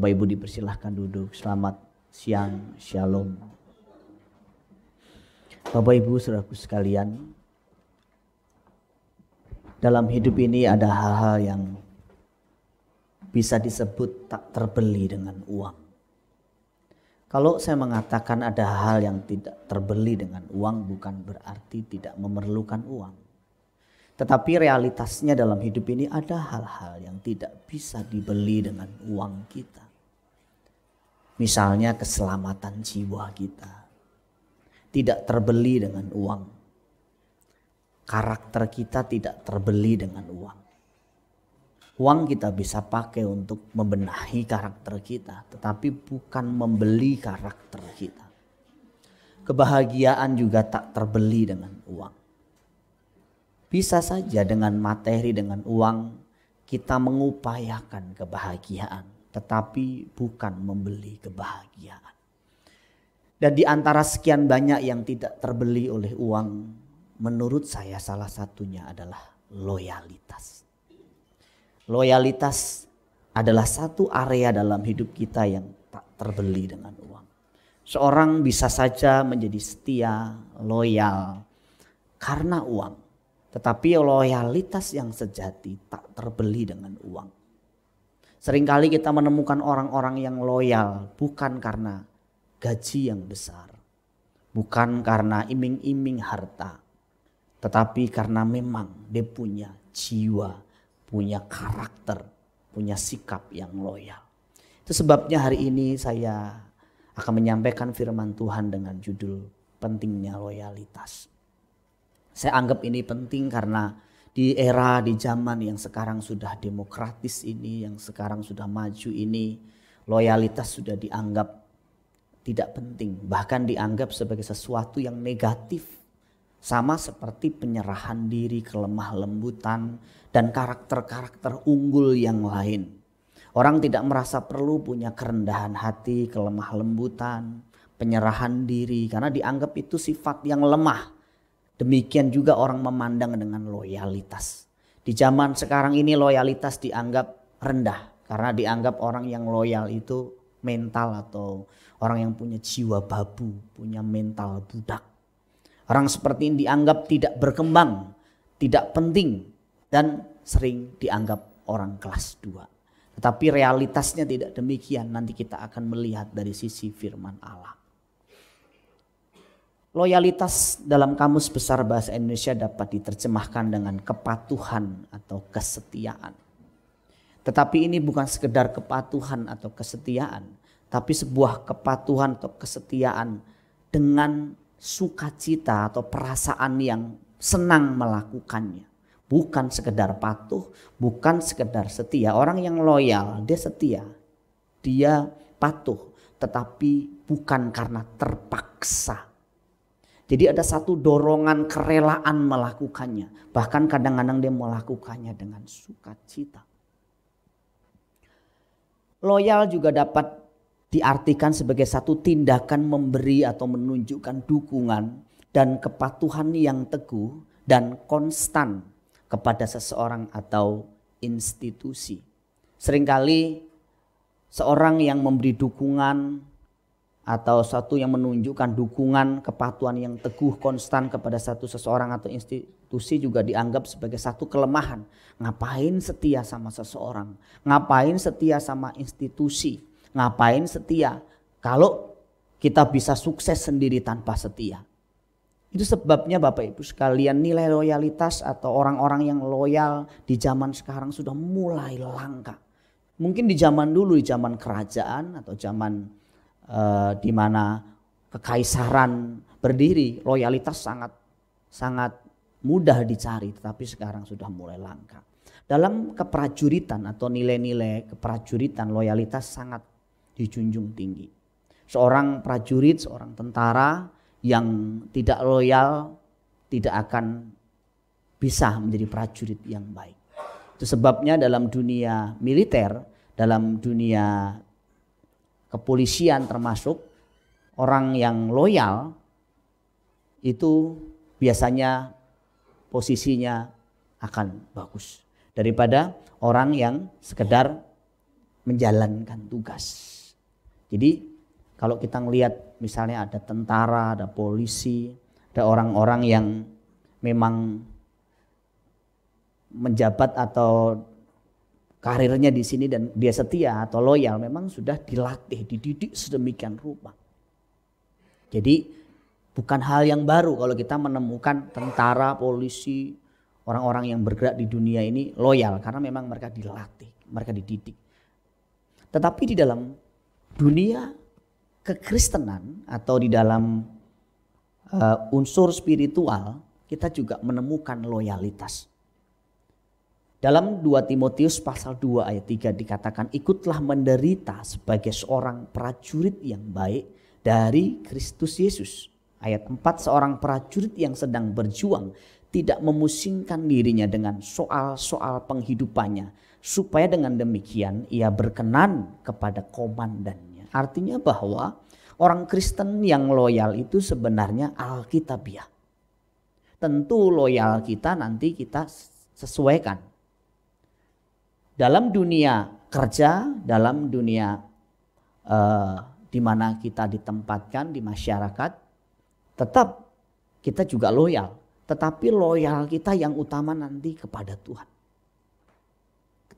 Bapak Ibu dipersilahkan duduk. Selamat siang, shalom. Bapak Ibu saudaraku sekalian, dalam hidup ini ada hal-hal yang bisa disebut tak terbeli dengan uang. Kalau saya mengatakan ada hal yang tidak terbeli dengan uang bukan berarti tidak memerlukan uang. Tetapi realitasnya dalam hidup ini ada hal-hal yang tidak bisa dibeli dengan uang kita. Misalnya keselamatan jiwa kita. Tidak terbeli dengan uang. Karakter kita tidak terbeli dengan uang. Uang kita bisa pakai untuk membenahi karakter kita, tetapi bukan membeli karakter kita. Kebahagiaan juga tak terbeli dengan uang. Bisa saja dengan materi, dengan uang, kita mengupayakan kebahagiaan, tetapi bukan membeli kebahagiaan. Dan di antara sekian banyak yang tidak terbeli oleh uang, menurut saya salah satunya adalah loyalitas. Loyalitas adalah satu area dalam hidup kita yang tak terbeli dengan uang. Seorang bisa saja menjadi setia, loyal karena uang. Tetapi loyalitas yang sejati tak terbeli dengan uang Seringkali kita menemukan orang-orang yang loyal bukan karena gaji yang besar, bukan karena iming-iming harta, tetapi karena memang dia punya jiwa, punya karakter, punya sikap yang loyal. Itu sebabnya hari ini saya akan menyampaikan firman Tuhan dengan judul pentingnya loyalitas. Saya anggap ini penting karena di era di zaman yang sekarang sudah demokratis ini, yang sekarang sudah maju ini, loyalitas sudah dianggap tidak penting, bahkan dianggap sebagai sesuatu yang negatif. Sama seperti penyerahan diri, kelemah lembutan, dan karakter-karakter unggul yang lain. Orang tidak merasa perlu punya kerendahan hati, kelemah lembutan, penyerahan diri karena dianggap itu sifat yang lemah Demikian juga orang memandang dengan loyalitas. Di zaman sekarang ini loyalitas dianggap rendah karena dianggap orang yang loyal itu mental atau orang yang punya jiwa babu, punya mental budak. Orang seperti ini dianggap tidak berkembang, tidak penting dan sering dianggap orang kelas dua Tetapi realitasnya tidak demikian. Nanti kita akan melihat dari sisi firman Allah. Loyalitas dalam Kamus Besar Bahasa Indonesia dapat diterjemahkan dengan kepatuhan atau kesetiaan. Tetapi ini bukan sekedar kepatuhan atau kesetiaan, tapi sebuah kepatuhan atau kesetiaan dengan sukacita atau perasaan yang senang melakukannya. Bukan sekedar patuh, bukan sekedar setia. Orang yang loyal, dia setia. Dia patuh, tetapi bukan karena terpaksa. Jadi ada satu dorongan kerelaan melakukannya. Bahkan kadang-kadang dia melakukannya dengan sukacita. Loyal juga dapat diartikan sebagai satu tindakan memberi atau menunjukkan dukungan dan kepatuhan yang teguh dan konstan kepada seseorang atau institusi. Seringkali seorang yang memberi dukungan atau satu yang menunjukkan dukungan kepatuhan yang teguh konstan kepada satu seseorang atau institusi juga dianggap sebagai satu kelemahan. Ngapain setia sama seseorang? Ngapain setia sama institusi? Ngapain setia kalau kita bisa sukses sendiri tanpa setia? Itu sebabnya Bapak Ibu sekalian nilai loyalitas atau orang-orang yang loyal di zaman sekarang sudah mulai langka. Mungkin di zaman dulu di zaman kerajaan atau zaman Eh, di mana kekaisaran berdiri, loyalitas sangat sangat mudah dicari, tetapi sekarang sudah mulai langka. Dalam keprajuritan atau nilai-nilai keprajuritan, loyalitas sangat dijunjung tinggi. Seorang prajurit, seorang tentara yang tidak loyal tidak akan bisa menjadi prajurit yang baik. Itu sebabnya dalam dunia militer, dalam dunia kepolisian termasuk orang yang loyal itu biasanya posisinya akan bagus daripada orang yang sekedar menjalankan tugas. Jadi kalau kita melihat misalnya ada tentara, ada polisi, ada orang-orang yang memang menjabat atau karirnya di sini dan dia setia atau loyal memang sudah dilatih, dididik sedemikian rupa. Jadi bukan hal yang baru kalau kita menemukan tentara, polisi, orang-orang yang bergerak di dunia ini loyal karena memang mereka dilatih, mereka dididik. Tetapi di dalam dunia kekristenan atau di dalam uh, unsur spiritual kita juga menemukan loyalitas. Dalam 2 Timotius pasal 2 ayat 3 dikatakan ikutlah menderita sebagai seorang prajurit yang baik dari Kristus Yesus. Ayat 4 seorang prajurit yang sedang berjuang tidak memusingkan dirinya dengan soal-soal penghidupannya supaya dengan demikian ia berkenan kepada komandannya. Artinya bahwa orang Kristen yang loyal itu sebenarnya Alkitabiah. Tentu loyal kita nanti kita sesuaikan dalam dunia kerja, dalam dunia uh, di mana kita ditempatkan di masyarakat, tetap kita juga loyal. Tetapi loyal kita yang utama nanti kepada Tuhan.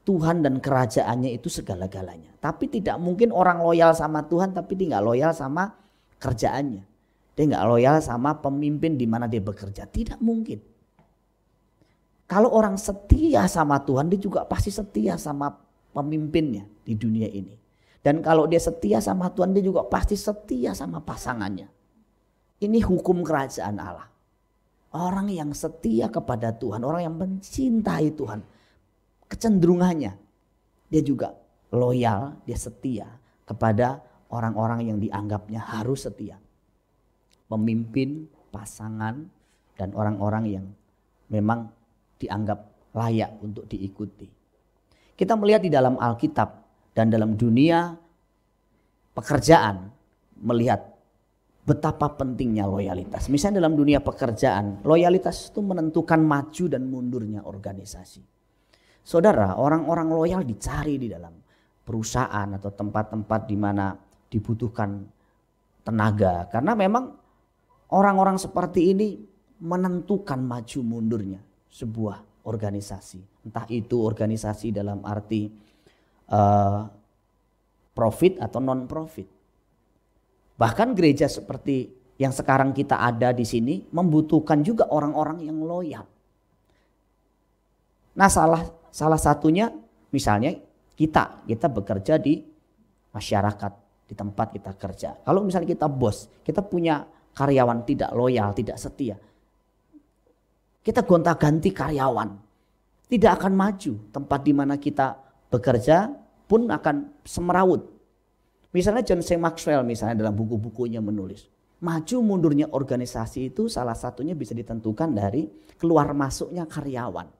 Tuhan dan kerajaannya itu segala-galanya. Tapi tidak mungkin orang loyal sama Tuhan tapi dia nggak loyal sama kerjaannya. Dia nggak loyal sama pemimpin di mana dia bekerja. Tidak mungkin. Kalau orang setia sama Tuhan, dia juga pasti setia sama pemimpinnya di dunia ini. Dan kalau dia setia sama Tuhan, dia juga pasti setia sama pasangannya. Ini hukum kerajaan Allah. Orang yang setia kepada Tuhan, orang yang mencintai Tuhan, kecenderungannya dia juga loyal, dia setia kepada orang-orang yang dianggapnya harus setia. Pemimpin, pasangan, dan orang-orang yang memang dianggap layak untuk diikuti. Kita melihat di dalam Alkitab dan dalam dunia pekerjaan melihat betapa pentingnya loyalitas. Misalnya dalam dunia pekerjaan, loyalitas itu menentukan maju dan mundurnya organisasi. Saudara, orang-orang loyal dicari di dalam perusahaan atau tempat-tempat di mana dibutuhkan tenaga karena memang orang-orang seperti ini menentukan maju mundurnya sebuah organisasi. Entah itu organisasi dalam arti uh, profit atau non profit. Bahkan gereja seperti yang sekarang kita ada di sini membutuhkan juga orang-orang yang loyal. Nah, salah salah satunya misalnya kita, kita bekerja di masyarakat, di tempat kita kerja. Kalau misalnya kita bos, kita punya karyawan tidak loyal, tidak setia, kita gonta-ganti karyawan. Tidak akan maju. Tempat di mana kita bekerja pun akan semerawut. Misalnya John C. Maxwell misalnya dalam buku-bukunya menulis. Maju mundurnya organisasi itu salah satunya bisa ditentukan dari keluar masuknya karyawan.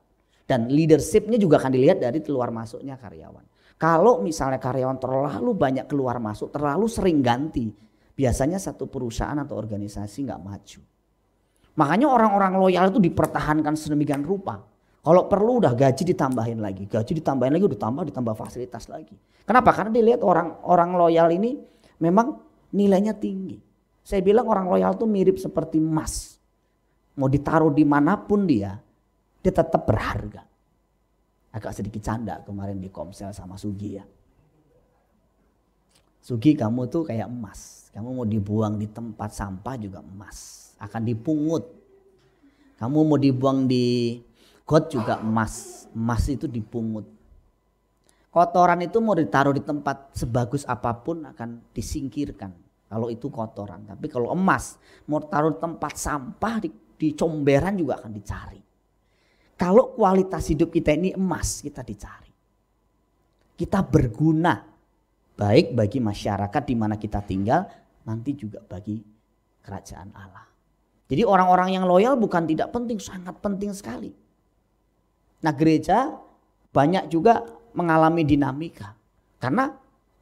Dan leadershipnya juga akan dilihat dari keluar masuknya karyawan. Kalau misalnya karyawan terlalu banyak keluar masuk, terlalu sering ganti, biasanya satu perusahaan atau organisasi nggak maju. Makanya orang-orang loyal itu dipertahankan sedemikian rupa. Kalau perlu udah gaji ditambahin lagi, gaji ditambahin lagi, udah tambah ditambah fasilitas lagi. Kenapa? Karena dilihat orang orang loyal ini memang nilainya tinggi. Saya bilang orang loyal itu mirip seperti emas. Mau ditaruh di dimanapun dia, dia tetap berharga. Agak sedikit canda kemarin di Komsel sama Sugi ya. Sugi kamu tuh kayak emas, kamu mau dibuang di tempat sampah juga emas akan dipungut. Kamu mau dibuang di got juga emas, emas itu dipungut. Kotoran itu mau ditaruh di tempat sebagus apapun akan disingkirkan. Kalau itu kotoran, tapi kalau emas mau taruh di tempat sampah di, di comberan juga akan dicari. Kalau kualitas hidup kita ini emas kita dicari. Kita berguna baik bagi masyarakat di mana kita tinggal, nanti juga bagi kerajaan Allah. Jadi orang-orang yang loyal bukan tidak penting, sangat penting sekali. Nah gereja banyak juga mengalami dinamika. Karena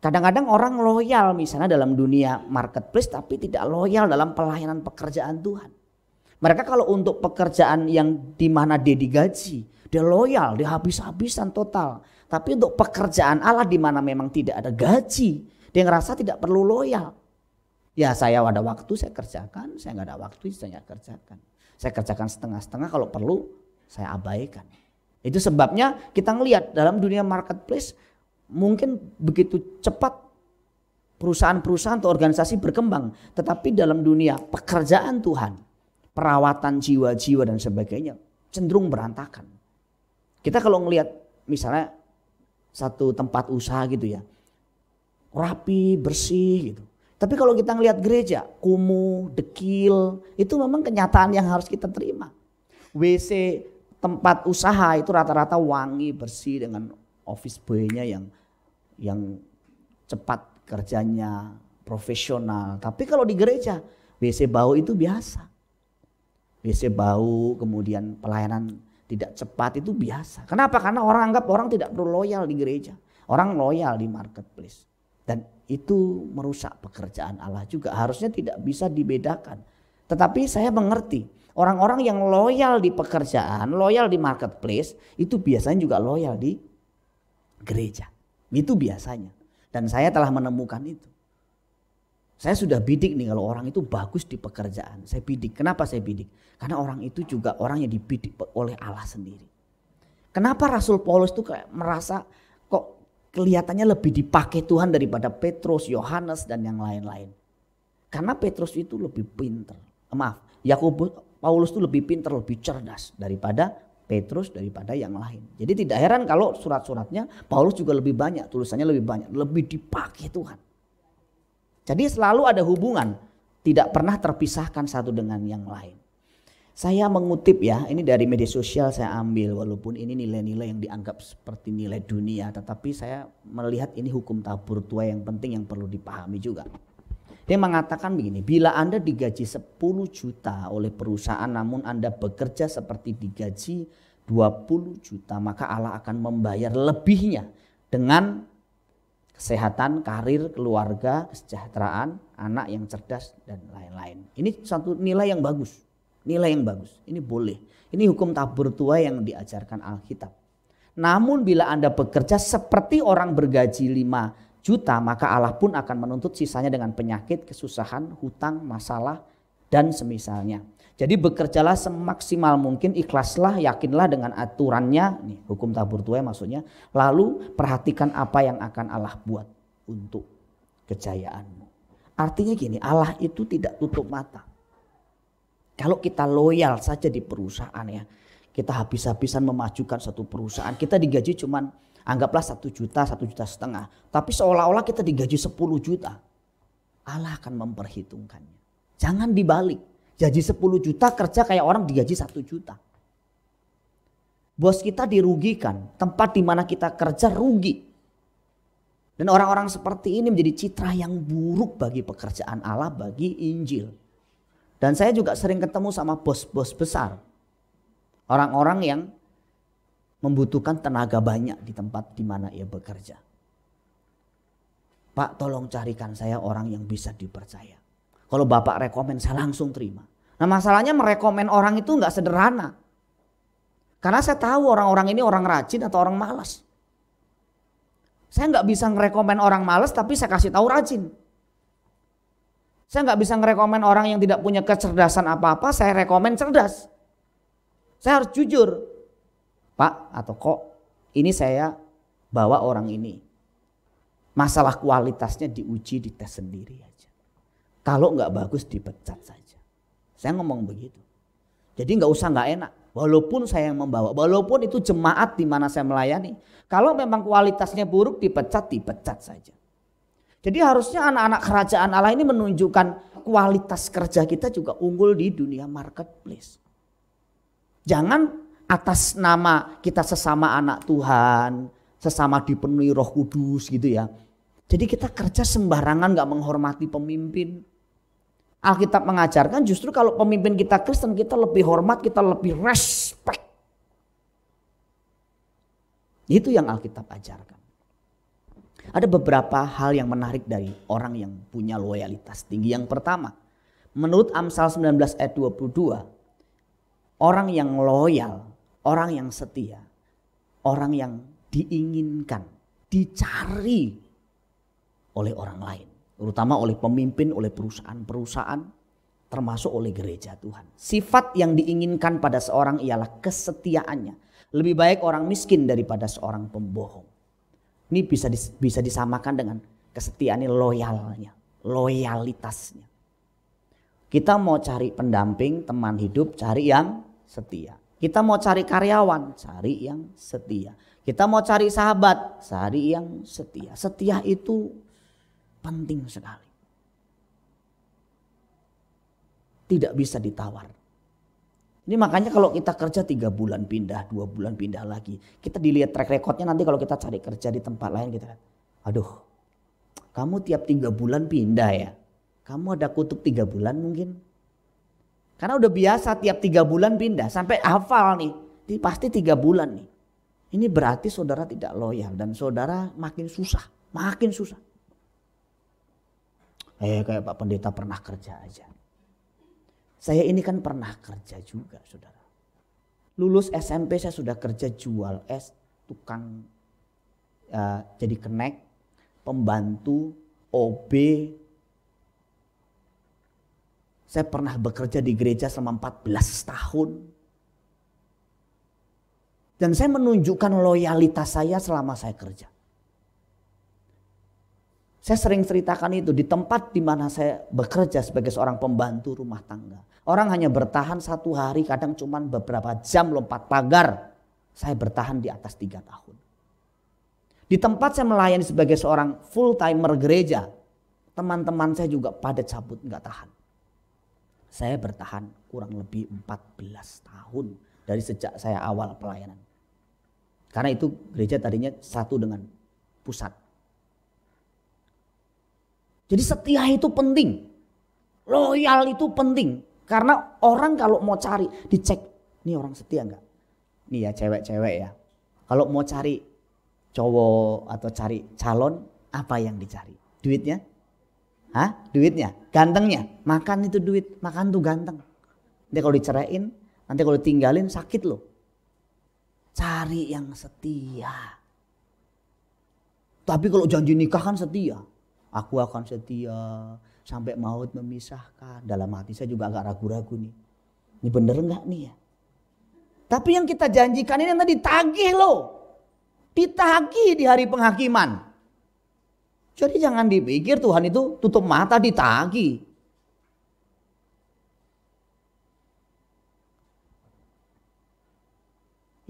kadang-kadang orang loyal misalnya dalam dunia marketplace tapi tidak loyal dalam pelayanan pekerjaan Tuhan. Mereka kalau untuk pekerjaan yang dimana dia digaji, dia loyal, dia habis-habisan total. Tapi untuk pekerjaan Allah di mana memang tidak ada gaji, dia ngerasa tidak perlu loyal. Ya saya ada waktu saya kerjakan, saya nggak ada waktu saya nggak kerjakan. Saya kerjakan setengah-setengah kalau perlu saya abaikan. Itu sebabnya kita ngelihat dalam dunia marketplace mungkin begitu cepat perusahaan-perusahaan atau organisasi berkembang. Tetapi dalam dunia pekerjaan Tuhan, perawatan jiwa-jiwa dan sebagainya cenderung berantakan. Kita kalau ngelihat misalnya satu tempat usaha gitu ya, rapi, bersih gitu. Tapi kalau kita ngelihat gereja, kumuh, dekil, itu memang kenyataan yang harus kita terima. WC tempat usaha itu rata-rata wangi, bersih dengan office boy-nya yang yang cepat kerjanya, profesional. Tapi kalau di gereja, WC bau itu biasa. WC bau, kemudian pelayanan tidak cepat itu biasa. Kenapa? Karena orang anggap orang tidak perlu loyal di gereja. Orang loyal di marketplace. Dan itu merusak pekerjaan Allah juga. Harusnya tidak bisa dibedakan. Tetapi saya mengerti, orang-orang yang loyal di pekerjaan, loyal di marketplace, itu biasanya juga loyal di gereja. Itu biasanya. Dan saya telah menemukan itu. Saya sudah bidik nih kalau orang itu bagus di pekerjaan. Saya bidik. Kenapa saya bidik? Karena orang itu juga orang yang dibidik oleh Allah sendiri. Kenapa Rasul Paulus itu kayak merasa kok kelihatannya lebih dipakai Tuhan daripada Petrus, Yohanes dan yang lain-lain. Karena Petrus itu lebih pinter. Maaf, Yakobus Paulus itu lebih pinter, lebih cerdas daripada Petrus daripada yang lain. Jadi tidak heran kalau surat-suratnya Paulus juga lebih banyak, tulisannya lebih banyak, lebih dipakai Tuhan. Jadi selalu ada hubungan, tidak pernah terpisahkan satu dengan yang lain. Saya mengutip ya, ini dari media sosial saya ambil walaupun ini nilai-nilai yang dianggap seperti nilai dunia tetapi saya melihat ini hukum tabur tua yang penting yang perlu dipahami juga. Dia mengatakan begini, bila Anda digaji 10 juta oleh perusahaan namun Anda bekerja seperti digaji 20 juta maka Allah akan membayar lebihnya dengan kesehatan, karir, keluarga, kesejahteraan, anak yang cerdas dan lain-lain. Ini satu nilai yang bagus nilai yang bagus. Ini boleh. Ini hukum tabur tua yang diajarkan Alkitab. Namun bila Anda bekerja seperti orang bergaji 5 juta, maka Allah pun akan menuntut sisanya dengan penyakit, kesusahan, hutang, masalah, dan semisalnya. Jadi bekerjalah semaksimal mungkin, ikhlaslah, yakinlah dengan aturannya, nih, hukum tabur tuai maksudnya. Lalu perhatikan apa yang akan Allah buat untuk kejayaanmu. Artinya gini, Allah itu tidak tutup mata. Kalau kita loyal saja di perusahaan ya, kita habis-habisan memajukan satu perusahaan, kita digaji cuma anggaplah satu juta, satu juta setengah. Tapi seolah-olah kita digaji 10 juta. Allah akan memperhitungkannya. Jangan dibalik. Gaji 10 juta kerja kayak orang digaji satu juta. Bos kita dirugikan. Tempat di mana kita kerja rugi. Dan orang-orang seperti ini menjadi citra yang buruk bagi pekerjaan Allah, bagi Injil. Dan saya juga sering ketemu sama bos-bos besar. Orang-orang yang membutuhkan tenaga banyak di tempat di mana ia bekerja. Pak tolong carikan saya orang yang bisa dipercaya. Kalau Bapak rekomen saya langsung terima. Nah masalahnya merekomen orang itu nggak sederhana. Karena saya tahu orang-orang ini orang rajin atau orang malas. Saya nggak bisa ngerekomen orang malas tapi saya kasih tahu rajin. Saya nggak bisa ngerekomen orang yang tidak punya kecerdasan apa-apa, saya rekomen cerdas. Saya harus jujur. Pak atau kok ini saya bawa orang ini. Masalah kualitasnya diuji, di tes sendiri aja. Kalau nggak bagus dipecat saja. Saya ngomong begitu. Jadi nggak usah nggak enak. Walaupun saya yang membawa, walaupun itu jemaat di mana saya melayani. Kalau memang kualitasnya buruk dipecat, dipecat saja. Jadi harusnya anak-anak kerajaan Allah ini menunjukkan kualitas kerja kita juga unggul di dunia marketplace. Jangan atas nama kita sesama anak Tuhan, sesama dipenuhi roh kudus gitu ya. Jadi kita kerja sembarangan gak menghormati pemimpin. Alkitab mengajarkan justru kalau pemimpin kita Kristen kita lebih hormat, kita lebih respect. Itu yang Alkitab ajarkan. Ada beberapa hal yang menarik dari orang yang punya loyalitas tinggi. Yang pertama, menurut Amsal 19 ayat 22, orang yang loyal, orang yang setia, orang yang diinginkan, dicari oleh orang lain, terutama oleh pemimpin, oleh perusahaan-perusahaan, termasuk oleh gereja Tuhan. Sifat yang diinginkan pada seorang ialah kesetiaannya. Lebih baik orang miskin daripada seorang pembohong. Ini bisa dis, bisa disamakan dengan kesetiaan, loyalnya, loyalitasnya. Kita mau cari pendamping, teman hidup, cari yang setia. Kita mau cari karyawan, cari yang setia. Kita mau cari sahabat, cari yang setia. Setia itu penting sekali. Tidak bisa ditawar. Ini makanya kalau kita kerja tiga bulan pindah, dua bulan pindah lagi. Kita dilihat track recordnya nanti kalau kita cari kerja di tempat lain kita. Aduh, kamu tiap tiga bulan pindah ya. Kamu ada kutuk tiga bulan mungkin. Karena udah biasa tiap tiga bulan pindah. Sampai hafal nih. Ini pasti tiga bulan nih. Ini berarti saudara tidak loyal. Dan saudara makin susah. Makin susah. Eh kayak Pak Pendeta pernah kerja aja. Saya ini kan pernah kerja juga saudara. Lulus SMP saya sudah kerja jual es, tukang uh, jadi kenek, pembantu, OB. Saya pernah bekerja di gereja selama 14 tahun. Dan saya menunjukkan loyalitas saya selama saya kerja. Saya sering ceritakan itu di tempat di mana saya bekerja sebagai seorang pembantu rumah tangga. Orang hanya bertahan satu hari, kadang cuma beberapa jam lompat pagar. Saya bertahan di atas tiga tahun. Di tempat saya melayani sebagai seorang full timer gereja, teman-teman saya juga pada cabut nggak tahan. Saya bertahan kurang lebih 14 tahun dari sejak saya awal pelayanan. Karena itu gereja tadinya satu dengan pusat jadi setia itu penting. Loyal itu penting. Karena orang kalau mau cari dicek. Ini orang setia enggak? Ini ya cewek-cewek ya. Kalau mau cari cowok atau cari calon apa yang dicari? Duitnya? Hah? Duitnya? Gantengnya? Makan itu duit. Makan tuh ganteng. Nanti kalau diceraiin, nanti kalau ditinggalin sakit loh. Cari yang setia. Tapi kalau janji nikah kan setia. Aku akan setia sampai maut memisahkan. Dalam hati saya juga agak ragu-ragu nih. Ini bener nggak nih ya? Tapi yang kita janjikan ini tadi tagih loh. Ditagih di hari penghakiman. Jadi jangan dipikir Tuhan itu tutup mata ditagih.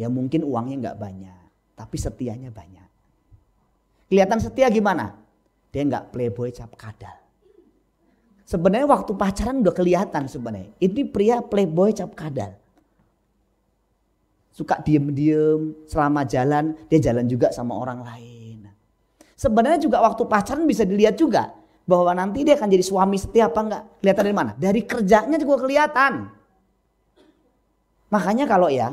Ya mungkin uangnya nggak banyak, tapi setianya banyak. Kelihatan setia gimana? Dia nggak playboy cap kadal. Sebenarnya waktu pacaran udah kelihatan sebenarnya. Ini pria playboy cap kadal. Suka diem-diem, selama jalan dia jalan juga sama orang lain. Sebenarnya juga waktu pacaran bisa dilihat juga bahwa nanti dia akan jadi suami setia apa enggak. Kelihatan dari mana? Dari kerjanya juga kelihatan. Makanya kalau ya,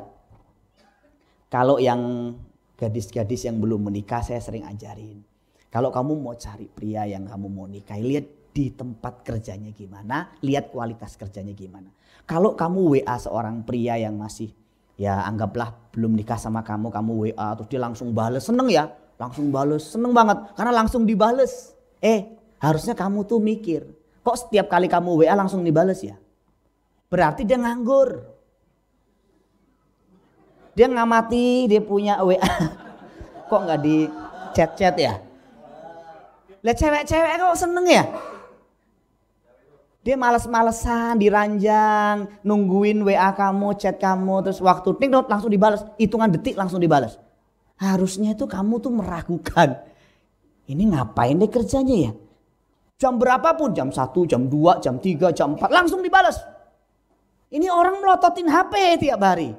kalau yang gadis-gadis yang belum menikah saya sering ajarin. Kalau kamu mau cari pria yang kamu mau nikahi, lihat di tempat kerjanya gimana, lihat kualitas kerjanya gimana. Kalau kamu WA seorang pria yang masih ya anggaplah belum nikah sama kamu, kamu WA terus dia langsung bales, seneng ya, langsung bales, seneng banget karena langsung dibales. Eh, harusnya kamu tuh mikir, kok setiap kali kamu WA langsung dibales ya? Berarti dia nganggur. Dia ngamati, dia punya WA. kok nggak di chat-chat ya? Lihat cewek-cewek kok seneng ya? Dia males-malesan, diranjang, nungguin WA kamu, chat kamu, terus waktu ting langsung dibalas, hitungan detik langsung dibalas. Harusnya itu kamu tuh meragukan. Ini ngapain deh kerjanya ya? Jam berapapun, jam 1, jam 2, jam 3, jam 4, langsung dibalas. Ini orang melototin HP tiap hari.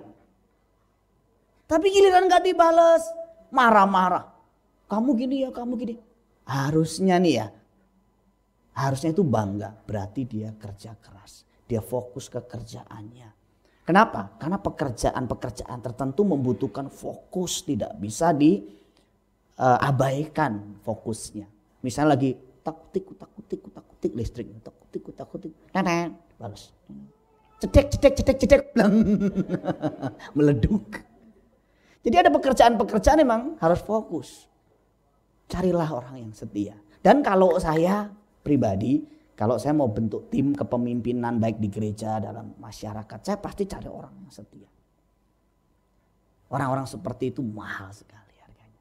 Tapi giliran gak dibales, marah-marah. Kamu gini ya, kamu gini harusnya nih ya, harusnya itu bangga. Berarti dia kerja keras. Dia fokus ke kerjaannya. Kenapa? Karena pekerjaan-pekerjaan tertentu membutuhkan fokus, tidak bisa diabaikan eh, uh, fokusnya. Misalnya lagi takutik, takutik, takutik listrik, takutik, takutik, nenek balas, cedek, cedek, cedek, cedek, meleduk. Jadi ada pekerjaan-pekerjaan memang harus fokus carilah orang yang setia. Dan kalau saya pribadi, kalau saya mau bentuk tim kepemimpinan baik di gereja, dalam masyarakat, saya pasti cari orang yang setia. Orang-orang seperti itu mahal sekali harganya.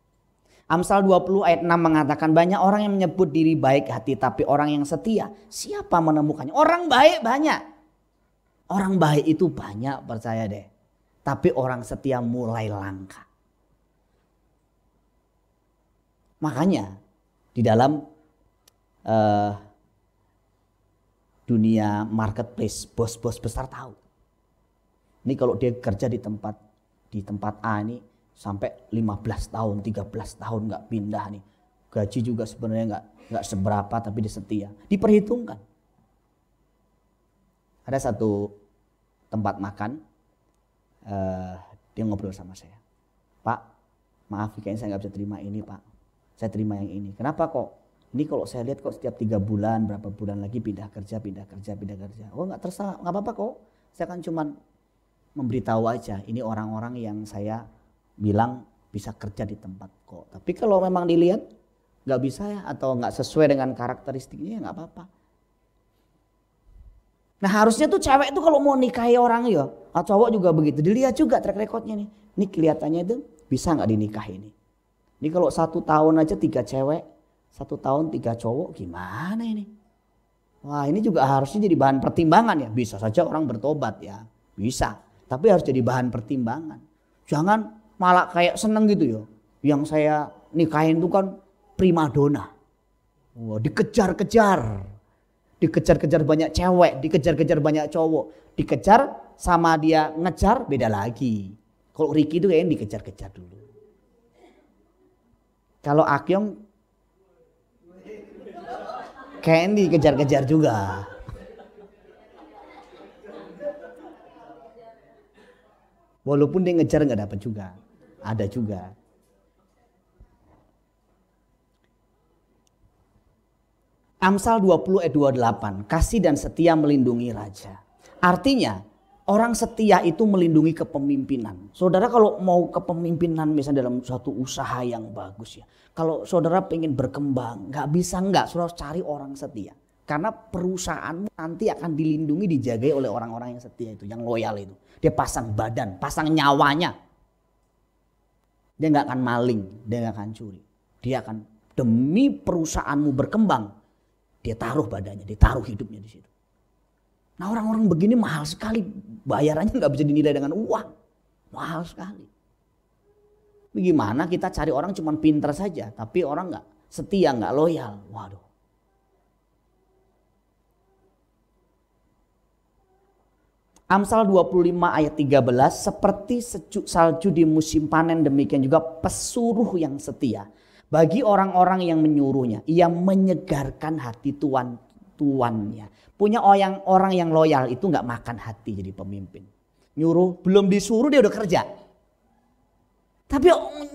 Amsal 20 ayat 6 mengatakan banyak orang yang menyebut diri baik hati tapi orang yang setia. Siapa menemukannya? Orang baik banyak. Orang baik itu banyak percaya deh. Tapi orang setia mulai langka. Makanya di dalam uh, dunia marketplace bos-bos besar tahu. Ini kalau dia kerja di tempat di tempat A ini sampai 15 tahun, 13 tahun nggak pindah nih. Gaji juga sebenarnya nggak nggak seberapa tapi dia setia. Diperhitungkan. Ada satu tempat makan uh, dia ngobrol sama saya. Pak, maaf kayaknya saya nggak bisa terima ini pak saya terima yang ini. Kenapa kok? Ini kalau saya lihat kok setiap tiga bulan, berapa bulan lagi pindah kerja, pindah kerja, pindah kerja. Oh nggak terserah, nggak apa-apa kok. Saya kan cuman memberitahu aja. Ini orang-orang yang saya bilang bisa kerja di tempat kok. Tapi kalau memang dilihat nggak bisa ya atau nggak sesuai dengan karakteristiknya ya nggak apa-apa. Nah harusnya tuh cewek itu kalau mau nikahi orang ya, atau ah, cowok juga begitu. Dilihat juga track recordnya nih. Ini kelihatannya itu bisa nggak dinikahi ini. Ini kalau satu tahun aja tiga cewek, satu tahun tiga cowok gimana ini? Wah ini juga harusnya jadi bahan pertimbangan ya. Bisa saja orang bertobat ya, bisa. Tapi harus jadi bahan pertimbangan. Jangan malah kayak seneng gitu ya. Yang saya nikahin itu kan primadona. Wah, dikejar-kejar. Dikejar-kejar banyak cewek, dikejar-kejar banyak cowok. Dikejar sama dia ngejar beda lagi. Kalau Ricky itu kayaknya dikejar-kejar dulu. Kalau Akyong Candy kejar-kejar juga. Walaupun dia ngejar nggak dapat juga. Ada juga. Amsal 20 ayat e 28, kasih dan setia melindungi raja. Artinya, Orang setia itu melindungi kepemimpinan. Saudara kalau mau kepemimpinan misalnya dalam suatu usaha yang bagus ya. Kalau saudara pengen berkembang, nggak bisa nggak, saudara harus cari orang setia. Karena perusahaanmu nanti akan dilindungi, dijagai oleh orang-orang yang setia itu, yang loyal itu. Dia pasang badan, pasang nyawanya. Dia nggak akan maling, dia nggak akan curi. Dia akan demi perusahaanmu berkembang, dia taruh badannya, dia taruh hidupnya di situ. Nah orang-orang begini mahal sekali. Bayarannya nggak bisa dinilai dengan uang. Mahal sekali. Bagaimana kita cari orang cuma pinter saja. Tapi orang nggak setia, nggak loyal. Waduh. Amsal 25 ayat 13 seperti salju di musim panen demikian juga pesuruh yang setia bagi orang-orang yang menyuruhnya ia menyegarkan hati tuan tuannya. Punya orang orang yang loyal itu nggak makan hati jadi pemimpin. Nyuruh belum disuruh dia udah kerja. Tapi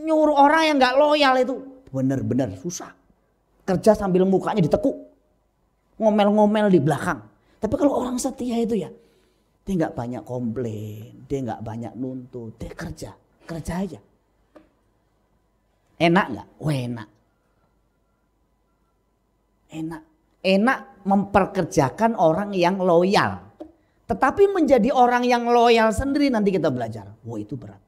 nyuruh orang yang nggak loyal itu benar-benar susah. Kerja sambil mukanya ditekuk. Ngomel-ngomel di belakang. Tapi kalau orang setia itu ya dia nggak banyak komplain, dia nggak banyak nuntut, dia kerja, kerja aja. Enak nggak? Wah enak. Enak enak memperkerjakan orang yang loyal. Tetapi menjadi orang yang loyal sendiri nanti kita belajar. Wah itu berat.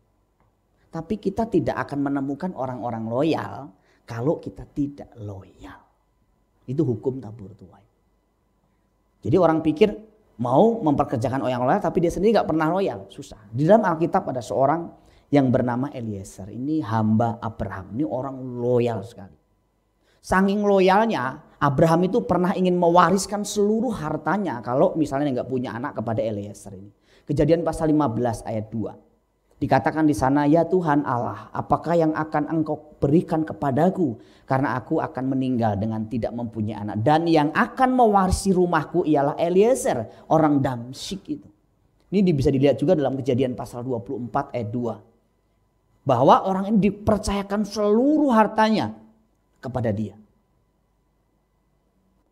Tapi kita tidak akan menemukan orang-orang loyal kalau kita tidak loyal. Itu hukum tabur tuai. Jadi orang pikir mau memperkerjakan orang loyal tapi dia sendiri gak pernah loyal. Susah. Di dalam Alkitab ada seorang yang bernama Eliezer. Ini hamba Abraham. Ini orang loyal sekali. Sanging loyalnya, Abraham itu pernah ingin mewariskan seluruh hartanya kalau misalnya nggak punya anak kepada Eliezer ini. Kejadian pasal 15 ayat 2. Dikatakan di sana, ya Tuhan Allah, apakah yang akan engkau berikan kepadaku? Karena aku akan meninggal dengan tidak mempunyai anak. Dan yang akan mewarisi rumahku ialah Eliezer, orang Damsyik itu. Ini bisa dilihat juga dalam kejadian pasal 24 ayat 2. Bahwa orang ini dipercayakan seluruh hartanya kepada dia.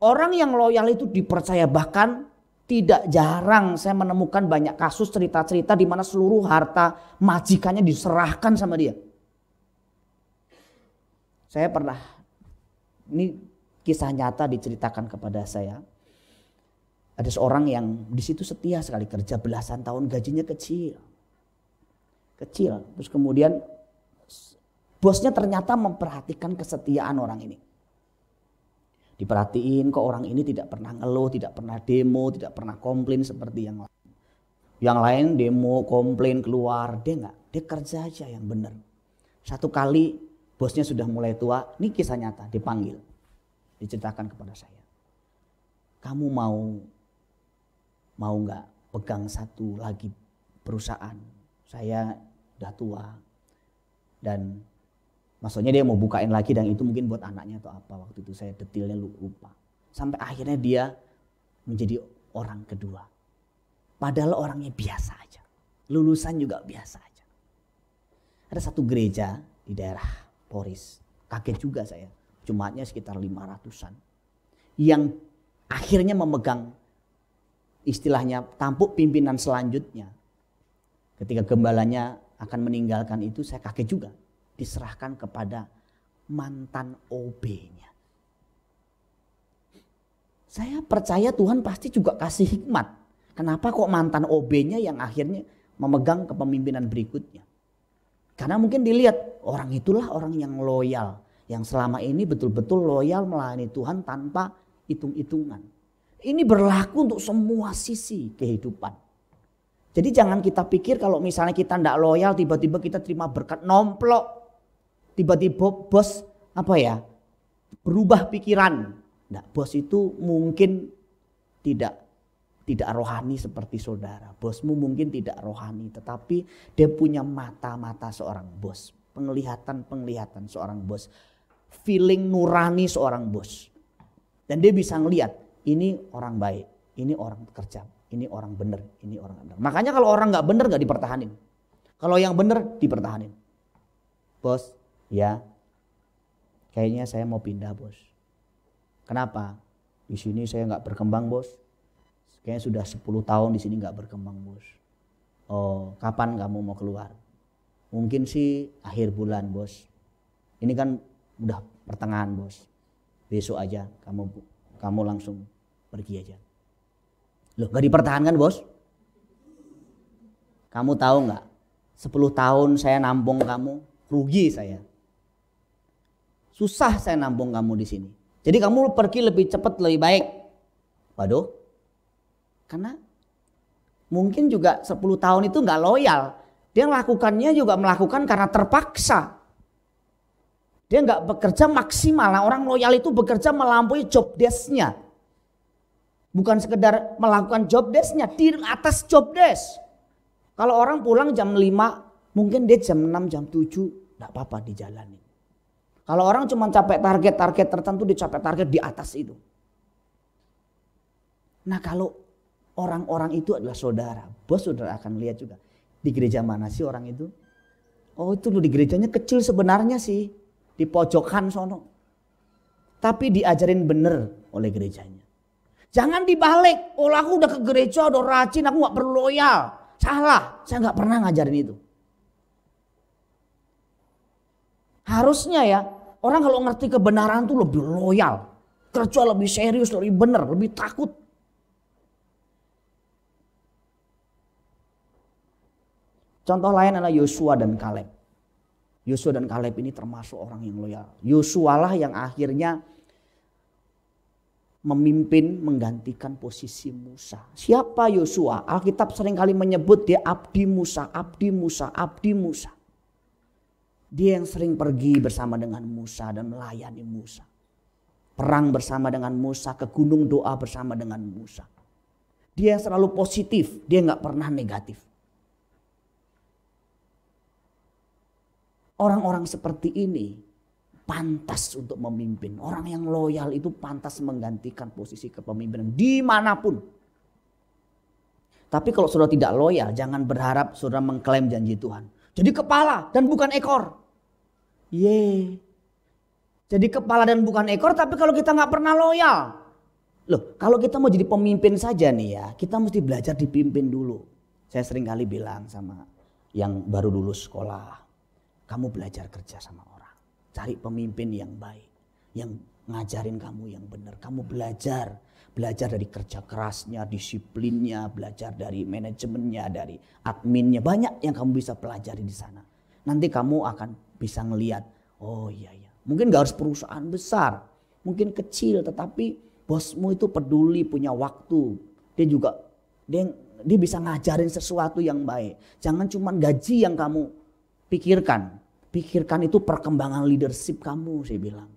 Orang yang loyal itu dipercaya bahkan tidak jarang saya menemukan banyak kasus cerita-cerita di mana seluruh harta majikannya diserahkan sama dia. Saya pernah ini kisah nyata diceritakan kepada saya. Ada seorang yang di situ setia sekali kerja belasan tahun gajinya kecil. Kecil, terus kemudian Bosnya ternyata memperhatikan kesetiaan orang ini. Diperhatiin kok orang ini tidak pernah ngeluh, tidak pernah demo, tidak pernah komplain seperti yang lain. Yang lain demo, komplain, keluar. Dia enggak, dia kerja aja yang benar. Satu kali bosnya sudah mulai tua, ini kisah nyata, dipanggil. Diceritakan kepada saya. Kamu mau mau nggak pegang satu lagi perusahaan. Saya udah tua dan Maksudnya dia mau bukain lagi dan itu mungkin buat anaknya atau apa. Waktu itu saya detailnya lupa. Sampai akhirnya dia menjadi orang kedua. Padahal orangnya biasa aja. Lulusan juga biasa aja. Ada satu gereja di daerah Poris. Kaget juga saya. jumatnya sekitar 500-an. Yang akhirnya memegang istilahnya tampuk pimpinan selanjutnya ketika gembalanya akan meninggalkan itu saya kaget juga diserahkan kepada mantan OB-nya. Saya percaya Tuhan pasti juga kasih hikmat. Kenapa kok mantan OB-nya yang akhirnya memegang kepemimpinan berikutnya? Karena mungkin dilihat orang itulah orang yang loyal, yang selama ini betul-betul loyal melayani Tuhan tanpa hitung-hitungan. Ini berlaku untuk semua sisi kehidupan. Jadi jangan kita pikir kalau misalnya kita tidak loyal tiba-tiba kita terima berkat nomplok tiba-tiba bos apa ya berubah pikiran. Nah, bos itu mungkin tidak tidak rohani seperti saudara. Bosmu mungkin tidak rohani, tetapi dia punya mata-mata seorang bos, penglihatan-penglihatan seorang bos, feeling nurani seorang bos. Dan dia bisa ngelihat ini orang baik, ini orang bekerja, ini orang benar, ini orang benar. Makanya kalau orang nggak benar nggak dipertahanin. Kalau yang benar dipertahanin. Bos, ya kayaknya saya mau pindah bos. Kenapa? Di sini saya nggak berkembang bos. Kayaknya sudah 10 tahun di sini nggak berkembang bos. Oh, kapan kamu mau keluar? Mungkin sih akhir bulan bos. Ini kan udah pertengahan bos. Besok aja kamu kamu langsung pergi aja. Loh, gak dipertahankan bos? Kamu tahu nggak? 10 tahun saya nampung kamu, rugi saya susah saya nampung kamu di sini. Jadi kamu pergi lebih cepat lebih baik. Waduh, karena mungkin juga 10 tahun itu nggak loyal. Dia melakukannya juga melakukan karena terpaksa. Dia nggak bekerja maksimal. Nah, orang loyal itu bekerja melampaui job desknya. Bukan sekedar melakukan job desknya, di atas job desk. Kalau orang pulang jam 5, mungkin dia jam 6, jam 7, nggak apa-apa dijalani. Kalau orang cuma capek target-target tertentu dicapai target di atas itu. Nah kalau orang-orang itu adalah saudara, bos saudara akan lihat juga. Di gereja mana sih orang itu? Oh itu loh di gerejanya kecil sebenarnya sih. Di pojokan sono. Tapi diajarin bener oleh gerejanya. Jangan dibalik. Oh aku udah ke gereja, udah rajin, aku gak perlu loyal. Salah, saya gak pernah ngajarin itu. Harusnya ya, orang kalau ngerti kebenaran tuh lebih loyal. Kerja lebih serius, lebih benar, lebih takut. Contoh lain adalah Yosua dan Kaleb. Yosua dan Kaleb ini termasuk orang yang loyal. Yosua lah yang akhirnya memimpin menggantikan posisi Musa. Siapa Yosua? Alkitab seringkali menyebut dia abdi Musa, abdi Musa, abdi Musa. Dia yang sering pergi bersama dengan Musa dan melayani Musa. Perang bersama dengan Musa, ke gunung doa bersama dengan Musa. Dia yang selalu positif, dia nggak pernah negatif. Orang-orang seperti ini pantas untuk memimpin. Orang yang loyal itu pantas menggantikan posisi kepemimpinan dimanapun. Tapi kalau sudah tidak loyal, jangan berharap sudah mengklaim janji Tuhan. Jadi kepala dan bukan ekor ye. Jadi kepala dan bukan ekor tapi kalau kita nggak pernah loyal. Loh kalau kita mau jadi pemimpin saja nih ya kita mesti belajar dipimpin dulu. Saya sering kali bilang sama yang baru lulus sekolah. Kamu belajar kerja sama orang. Cari pemimpin yang baik. Yang ngajarin kamu yang benar. Kamu belajar. Belajar dari kerja kerasnya, disiplinnya, belajar dari manajemennya, dari adminnya. Banyak yang kamu bisa pelajari di sana. Nanti kamu akan bisa ngeliat. Oh iya iya. Mungkin gak harus perusahaan besar. Mungkin kecil tetapi bosmu itu peduli punya waktu. Dia juga dia dia bisa ngajarin sesuatu yang baik. Jangan cuma gaji yang kamu pikirkan. Pikirkan itu perkembangan leadership kamu saya bilang.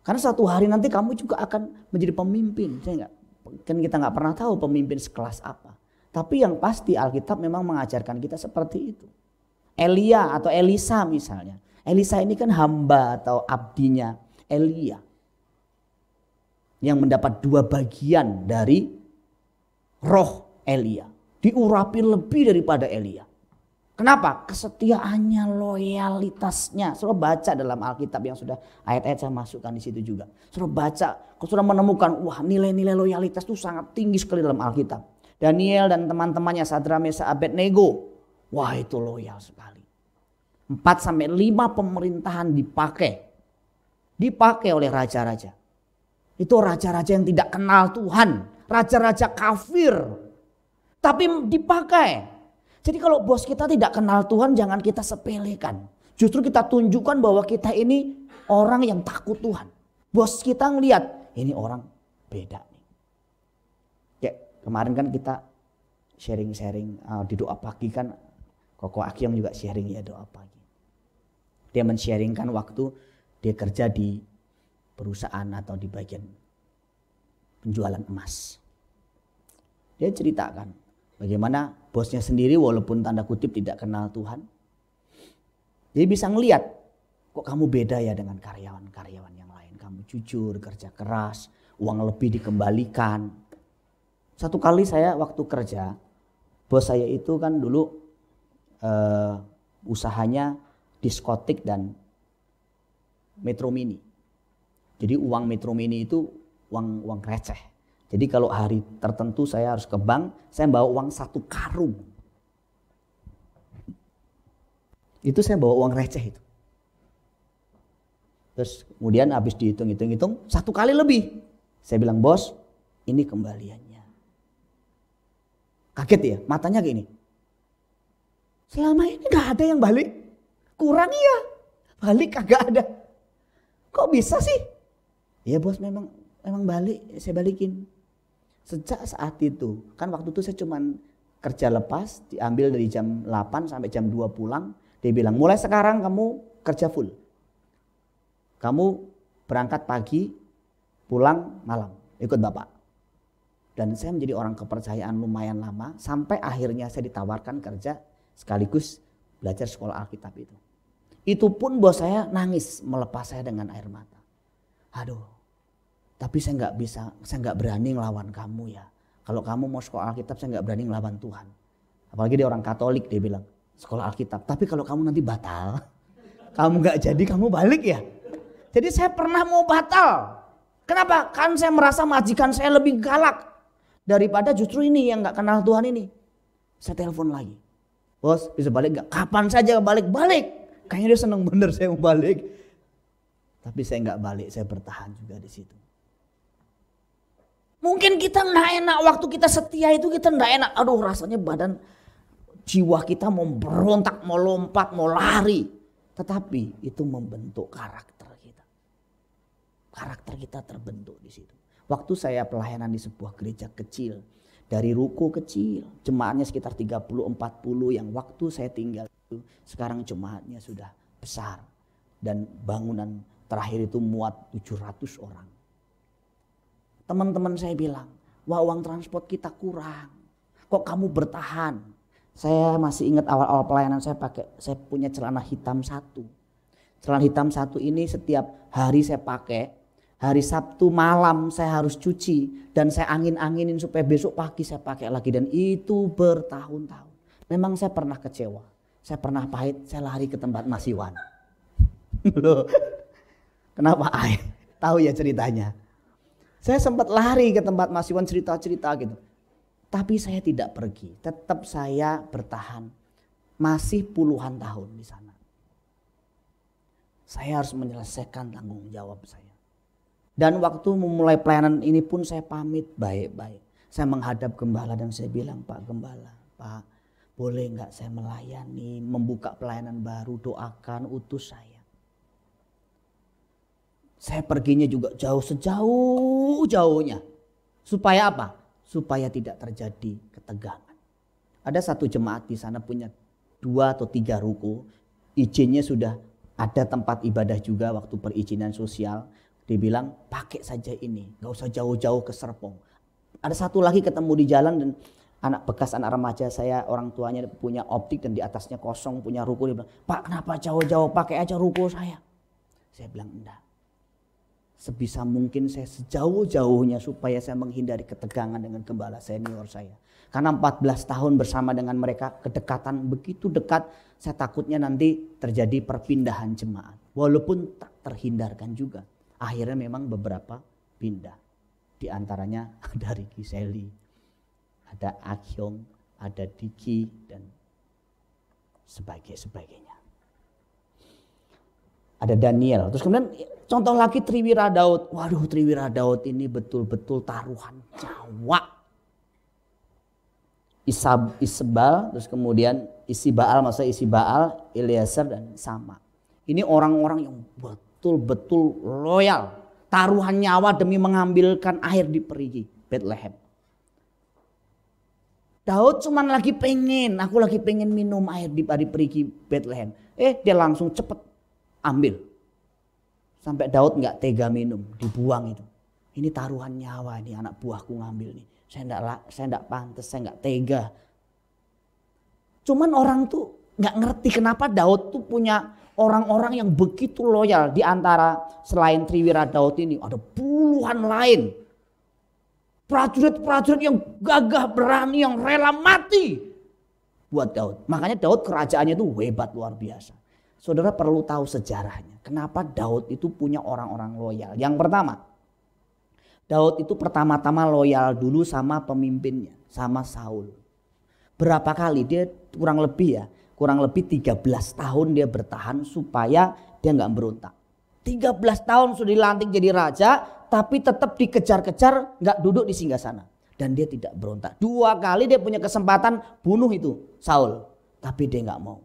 Karena satu hari nanti kamu juga akan menjadi pemimpin. Saya nggak, kan kita nggak pernah tahu pemimpin sekelas apa. Tapi yang pasti Alkitab memang mengajarkan kita seperti itu. Elia atau Elisa misalnya. Elisa ini kan hamba atau abdinya Elia. Yang mendapat dua bagian dari roh Elia. Diurapi lebih daripada Elia. Kenapa? Kesetiaannya, loyalitasnya. Sudah baca dalam Alkitab yang sudah ayat-ayat saya masukkan di situ juga. Sudah baca, sudah menemukan, wah nilai-nilai loyalitas itu sangat tinggi sekali dalam Alkitab. Daniel dan teman-temannya Sadra Mesa Abednego Wah itu loyal sekali. Empat sampai lima pemerintahan dipakai. Dipakai oleh raja-raja. Itu raja-raja yang tidak kenal Tuhan. Raja-raja kafir. Tapi dipakai. Jadi kalau bos kita tidak kenal Tuhan jangan kita sepelekan. Justru kita tunjukkan bahwa kita ini orang yang takut Tuhan. Bos kita ngeliat ini orang beda nih. kemarin kan kita sharing-sharing uh, di doa pagi kan Koko Akyong juga sharing ya doa pagi. Gitu. Dia mensharingkan waktu dia kerja di perusahaan atau di bagian penjualan emas. Dia ceritakan bagaimana bosnya sendiri walaupun tanda kutip tidak kenal Tuhan. Dia bisa ngeliat kok kamu beda ya dengan karyawan-karyawan yang lain. Kamu jujur, kerja keras, uang lebih dikembalikan. Satu kali saya waktu kerja, bos saya itu kan dulu uh, usahanya diskotik dan Metro Mini. Jadi uang Metro Mini itu uang uang receh. Jadi kalau hari tertentu saya harus ke bank, saya bawa uang satu karung. Itu saya bawa uang receh itu. Terus kemudian habis dihitung-hitung-hitung, satu kali lebih. Saya bilang, bos, ini kembaliannya. Kaget ya, matanya gini. Selama ini gak ada yang balik. Kurang iya. Balik kagak ada. Kok bisa sih? Ya bos memang memang balik, saya balikin. Sejak saat itu, kan waktu itu saya cuma kerja lepas, diambil dari jam 8 sampai jam 2 pulang. Dia bilang, mulai sekarang kamu kerja full. Kamu berangkat pagi, pulang malam, ikut bapak. Dan saya menjadi orang kepercayaan lumayan lama, sampai akhirnya saya ditawarkan kerja sekaligus belajar sekolah Alkitab itu. Itu pun buat saya nangis melepas saya dengan air mata. Aduh, tapi saya nggak bisa, saya nggak berani ngelawan kamu ya. Kalau kamu mau sekolah Alkitab, saya nggak berani ngelawan Tuhan. Apalagi dia orang Katolik, dia bilang sekolah Alkitab. Tapi kalau kamu nanti batal, kamu nggak jadi, kamu balik ya. Jadi saya pernah mau batal. Kenapa? Kan saya merasa majikan saya lebih galak daripada justru ini yang nggak kenal Tuhan ini. Saya telepon lagi. Bos, bisa balik gak? Kapan saja balik-balik. Kayaknya dia seneng bener saya mau balik. Tapi saya nggak balik, saya bertahan juga di situ. Mungkin kita nggak enak waktu kita setia itu kita nggak enak. Aduh rasanya badan jiwa kita mau berontak, mau lompat, mau lari. Tetapi itu membentuk karakter kita. Karakter kita terbentuk di situ. Waktu saya pelayanan di sebuah gereja kecil, dari ruko kecil, jemaatnya sekitar 30-40 yang waktu saya tinggal itu, sekarang jemaatnya sudah besar. Dan bangunan terakhir itu muat 700 orang. Teman-teman saya bilang, wah uang transport kita kurang. Kok kamu bertahan? Saya masih ingat awal-awal pelayanan saya pakai, saya punya celana hitam satu. Celana hitam satu ini setiap hari saya pakai, hari Sabtu malam saya harus cuci dan saya angin-anginin supaya besok pagi saya pakai lagi dan itu bertahun-tahun. Memang saya pernah kecewa, saya pernah pahit, saya lari ke tempat Mas Iwan. Loh, kenapa Ay? Tahu ya ceritanya. Saya sempat lari ke tempat Mas cerita-cerita gitu. Tapi saya tidak pergi, tetap saya bertahan. Masih puluhan tahun di sana. Saya harus menyelesaikan tanggung jawab saya dan waktu memulai pelayanan ini pun saya pamit baik-baik. Saya menghadap gembala dan saya bilang, Pak Gembala, Pak boleh nggak saya melayani, membuka pelayanan baru, doakan, utus saya. Saya perginya juga jauh sejauh-jauhnya. Supaya apa? Supaya tidak terjadi ketegangan. Ada satu jemaat di sana punya dua atau tiga ruko. Izinnya sudah ada tempat ibadah juga waktu perizinan sosial dibilang pakai saja ini, nggak usah jauh-jauh ke Serpong. Ada satu lagi ketemu di jalan dan anak bekas anak remaja saya orang tuanya punya optik dan di atasnya kosong punya ruko dia bilang pak kenapa jauh-jauh pakai aja ruko saya saya bilang enggak sebisa mungkin saya sejauh-jauhnya supaya saya menghindari ketegangan dengan gembala senior saya karena 14 tahun bersama dengan mereka kedekatan begitu dekat saya takutnya nanti terjadi perpindahan jemaat walaupun tak terhindarkan juga Akhirnya memang beberapa pindah. Di antaranya ada Riki Seli, ada Akyong, ada Diki, dan sebagainya. Ada Daniel. Terus kemudian contoh lagi Triwira Daud. Waduh Triwira Daud ini betul-betul taruhan Jawa. Isab, Isbal, terus kemudian Isi Baal, masa Isi Baal, Eliezer dan sama. Ini orang-orang yang betul-betul loyal. Taruhan nyawa demi mengambilkan air di perigi Bethlehem. Daud cuman lagi pengen, aku lagi pengen minum air di padi perigi Bethlehem. Eh dia langsung cepet ambil. Sampai Daud nggak tega minum, dibuang itu. Ini taruhan nyawa ini anak buahku ngambil ini, Saya enggak saya enggak pantas, saya enggak tega. Cuman orang tuh nggak ngerti kenapa Daud tuh punya orang-orang yang begitu loyal di antara selain Triwira Daud ini ada puluhan lain prajurit-prajurit yang gagah berani yang rela mati buat Daud. Makanya Daud kerajaannya itu hebat luar biasa. Saudara perlu tahu sejarahnya. Kenapa Daud itu punya orang-orang loyal? Yang pertama, Daud itu pertama-tama loyal dulu sama pemimpinnya, sama Saul. Berapa kali dia kurang lebih ya, kurang lebih 13 tahun dia bertahan supaya dia nggak berontak. 13 tahun sudah dilantik jadi raja tapi tetap dikejar-kejar nggak duduk di singgah sana. Dan dia tidak berontak. Dua kali dia punya kesempatan bunuh itu Saul. Tapi dia nggak mau.